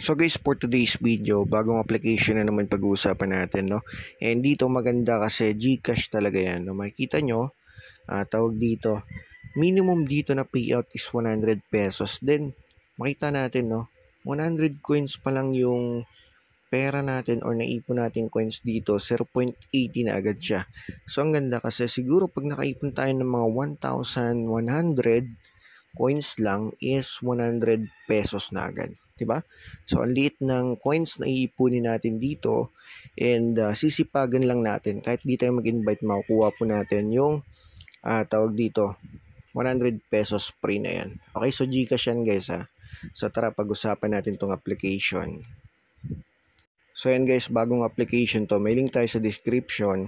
So guys, for today's video, bagong application na naman pag-uusapan natin, no? And dito maganda kasi GCash talaga yan, no? Makikita nyo, uh, tawag dito, minimum dito na payout is 100 pesos. Then, makita natin, no? 100 coins pa lang yung pera natin or naipon natin coins dito, 0.80 na agad siya. So, ang ganda kasi siguro pag nakaipon tayo ng mga 1,100 coins lang is 100 pesos na agad. 'di ba? So ang liit ng coins na iipunin natin dito and uh, sisipagan lang natin kahit di tayo mag-invite makukuha po natin yung uh, tawag dito 100 pesos free na yan. Okay, so Gcash yan guys ha. So tara pag-usapan natin tong application. So yan guys, bagong application to. May link tayo sa description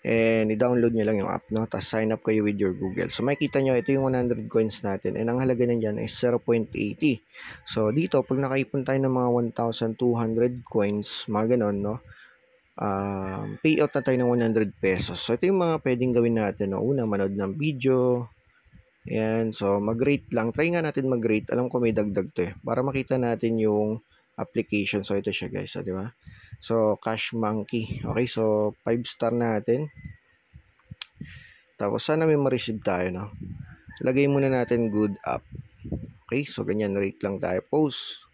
and i-download nyo lang yung app, no? Tapos sign up kayo with your Google. So, makikita nyo, ito yung 100 coins natin. And ang halaga na dyan is 0.80. So, dito, pag nakaipon tayo ng mga 1,200 coins, mga ganon, no? Um, payout na tayo ng 100 pesos. So, ito yung mga pwedeng gawin natin, no? Una, manood ng video. Ayan, so, mag-rate lang. Try nga natin mag-rate. Alam ko may dagdag to, eh. Para makita natin yung application. So, ito siya, guys. So, di ba? So, Cash Monkey. Okay, so 5 star natin. Tapos, sana may ma-receive tayo, no? Lagay muna natin good up. Okay, so ganyan, rate lang tayo. Post.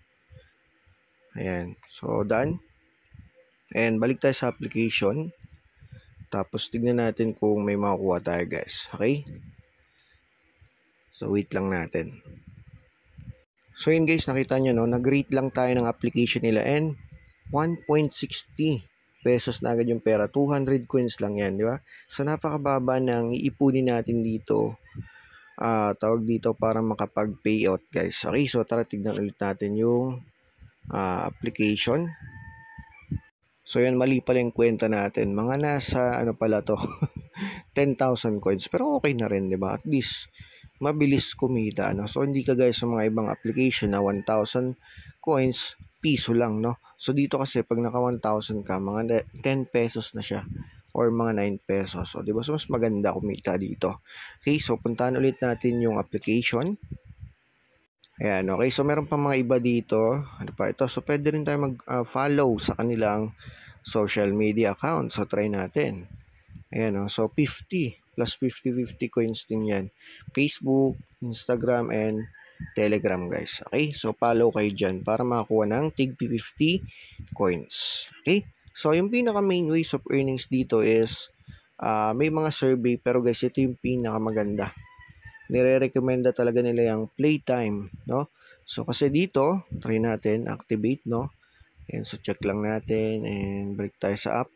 Ayan, so done. And balik tayo sa application. Tapos, tignan natin kung may makukuha tayo, guys. Okay? So, wait lang natin. So, yun guys, nakita nyo, no? Nag-rate lang tayo ng application nila and 1.60 pesos na agad yung pera. 200 coins lang yan, di ba? So, napakababa ng iipunin natin dito, uh, tawag dito para makapag-payout, guys. Okay, so tara tignan ulit natin yung uh, application. So yan, mali pala yung kwenta natin. Mga nasa, ano pala to, 10,000 coins. Pero okay na rin, di ba? At least, mabilis kumita. Ano? So hindi ka guys sa mga ibang application na 1,000 coins, piso lang, no? So, dito kasi, pag naka 1,000 ka, mga 10 pesos na siya or mga 9 pesos. So, di ba? So, mas maganda kumita dito. Okay, so, puntahan ulit natin yung application. Ayan, okay. So, meron pa mga iba dito. Ano pa ito? So, pwede rin tayo mag-follow ah, uh, sa kanilang social media account. So, try natin. Ayan, So, 50 plus 50-50 coins din yan. Facebook, Instagram, and Telegram guys. Okay? So follow kayo dyan para makakuha ng TIG 50 coins. Okay? So yung pinaka main ways of earnings dito is uh, may mga survey pero guys ito yung pinaka maganda. Nire-recommenda talaga nila yung playtime. No? So kasi dito, try natin, activate no. And so check lang natin and balik tayo sa app.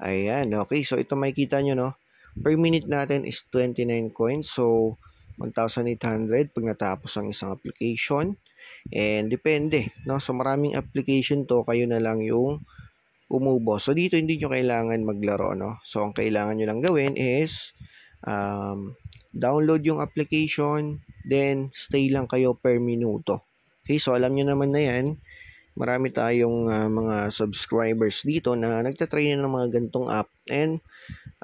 Ayan, okay. So ito makikita nyo no. Per minute natin is 29 coins. So 1,800 pag natapos ang isang application. And depende, no? So maraming application to, kayo na lang yung umubo. So dito hindi nyo kailangan maglaro, no? So ang kailangan nyo lang gawin is um, download yung application, then stay lang kayo per minuto. Okay, so alam nyo naman na yan, marami tayong uh, mga subscribers dito na nagtatry na ng mga gantong app and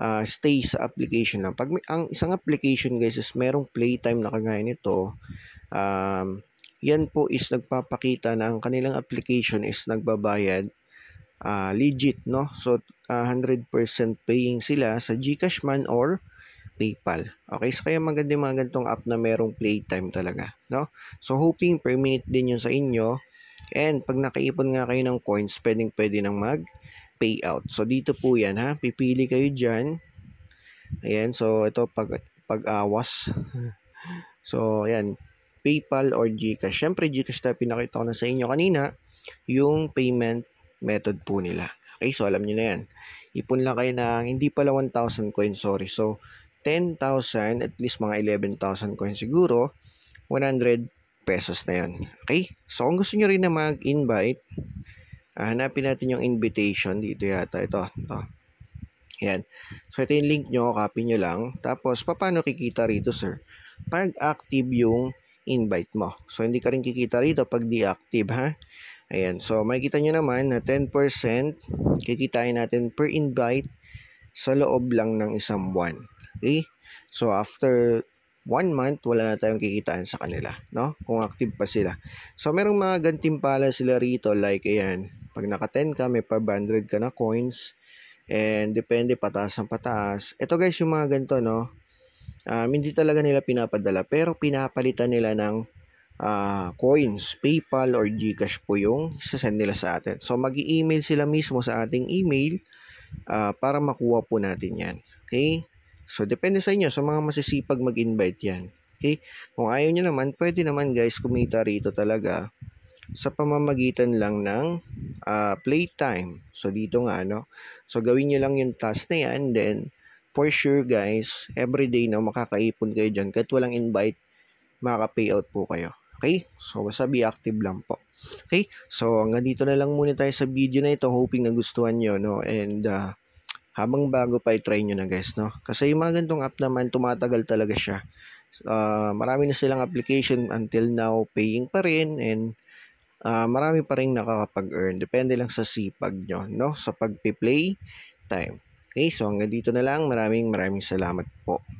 uh, stay sa application lang. Pag may, ang isang application guys is merong playtime na kagaya nito, um, yan po is nagpapakita na ang kanilang application is nagbabayad uh, legit, no? So, uh, ah, 100% paying sila sa Gcash man or PayPal. Okay, so kaya maganda yung mga ganitong app na merong playtime talaga, no? So, hoping per minute din yun sa inyo. And pag nakaipon nga kayo ng coins, pwedeng pwede nang mag payout. So, dito po yan ha. Pipili kayo dyan. Ayan. So, ito pag, pag-awas. so, ayan. PayPal or GCash. Siyempre, GCash na pinakita ko na sa inyo kanina, yung payment method po nila. Okay, so alam niyo na yan. Ipon lang kayo ng, hindi pala 1,000 coins, sorry. So, 10,000, at least mga 11,000 coins siguro, 100 pesos na yan. Okay? So, kung gusto niyo rin na mag-invite, Uh, hanapin natin yung invitation dito yata. Ito, ito. Yan. So, ito yung link nyo. Copy nyo lang. Tapos, paano kikita rito, sir? Pag active yung invite mo. So, hindi ka rin kikita rito pag di ha? Ayan. So, makikita nyo naman na 10% kikitain natin per invite sa loob lang ng isang buwan. Okay? So, after one month, wala na tayong kikitaan sa kanila, no? Kung active pa sila. So, merong mga gantimpala sila rito, like, ayan, pag naka 10 ka, may 500 ka na coins. And depende pataas ang pataas. Ito guys, yung mga ganito, no? Um, hindi talaga nila pinapadala. Pero pinapalitan nila ng uh, coins, PayPal or GCash po yung sasend nila sa atin. So, mag email sila mismo sa ating email uh, para makuha po natin yan. Okay? So, depende sa inyo. Sa mga masisipag mag-invite yan. Okay? Kung ayaw nyo naman, pwede naman guys kumita rito talaga sa pamamagitan lang ng uh, ah, playtime. So, dito nga, ano. So, gawin nyo lang yung task na yan. Then, for sure, guys, everyday na no, makakaipon kayo dyan. Kahit walang invite, makaka-payout po kayo. Okay? So, basta be active lang po. Okay? So, hanggang dito na lang muna tayo sa video na ito. Hoping na gustuhan nyo, no? And, uh, habang bago pa, i-try nyo na, guys, no? Kasi yung mga ganitong app naman, tumatagal talaga siya. Uh, marami na silang application until now, paying pa rin, and uh, marami pa rin nakakapag-earn. Depende lang sa sipag nyo, no? Sa pagpi-play time. Okay, so hanggang dito na lang. Maraming maraming salamat po.